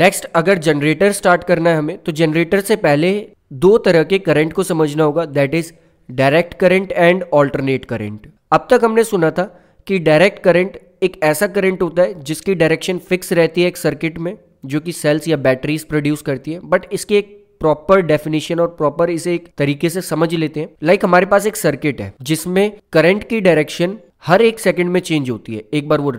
next अगर generator start करना है हमें तो जनरेटर से पहले दो तरह के करंट को समझना होगा that is direct current and alternate current अब तक हमने सुना था कि डायरेक्ट करंट एक ऐसा करंट होता है जिसकी डायरेक्शन फिक्स रहती है एक सर्किट में जो कि सेल्स या बैटरीज प्रोड्यूस करती है बट इसकी एक प्रॉपर डेफिनेशन और प्रॉपर इसे एक तरीके से समझ लेते हैं लाइक like हमारे पास एक सर्किट है जिसमें करंट की डायरेक्शन हर एक सेकंड में चेंज होती है एक बार वो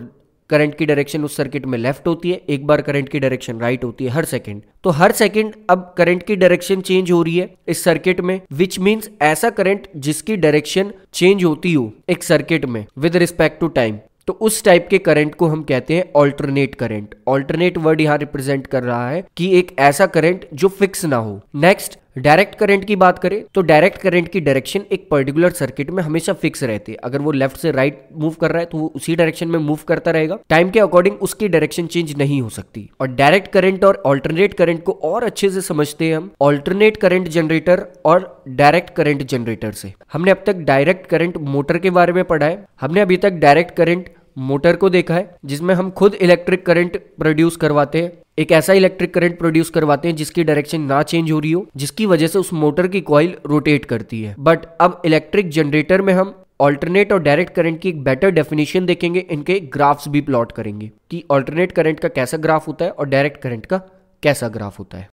करंट की डायरेक्शन उस सर्किट में लेफ्ट होती है एक बार करंट की डायरेक्शन राइट होती है हर सेकंड तो हर सेकंड अब करंट की डायरेक्शन चेंज हो रही है इस सर्किट में विच मीन्स ऐसा करंट जिसकी डायरेक्शन चेंज होती हो एक सर्किट में विद रिस्पेक्ट टू टाइम तो उस टाइप के करंट को हम कहते हैं ऑल्टरनेट करंट ऑल्टरनेट वर्ड यहाँ रिप्रेजेंट कर रहा है कि एक ऐसा करंट जो फिक्स ना हो नेक्स्ट डायरेक्ट करंट की बात करें तो डायरेक्ट करंट की डायरेक्शन एक पर्टिकुलर सर्किट में हमेशा फिक्स रहती है अगर वो लेफ्ट से राइट right मूव कर रहा है तो वो उसी डायरेक्शन में मूव करता रहेगा टाइम के अकॉर्डिंग उसकी डायरेक्शन चेंज नहीं हो सकती और डायरेक्ट करंट और ऑल्टरनेट करंट को और अच्छे से समझते हैं हम ऑल्टरनेट करंट जनरेटर और डायरेक्ट करंट जनरेटर से हमने अब तक डायरेक्ट करंट मोटर के बारे में पढ़ा है हमने अभी तक डायरेक्ट करंट मोटर को देखा है जिसमें हम खुद इलेक्ट्रिक करंट प्रोड्यूस करवाते हैं एक ऐसा इलेक्ट्रिक करंट प्रोड्यूस करवाते हैं जिसकी डायरेक्शन ना चेंज हो रही हो जिसकी वजह से उस मोटर की कॉइल रोटेट करती है बट अब इलेक्ट्रिक जनरेटर में हम ऑल्टरनेट और डायरेक्ट करंट की एक बेटर डेफिनेशन देखेंगे इनके ग्राफ्स भी प्लॉट करेंगे कि ऑल्टरनेट करंट का कैसा ग्राफ होता है और डायरेक्ट करंट का कैसा ग्राफ होता है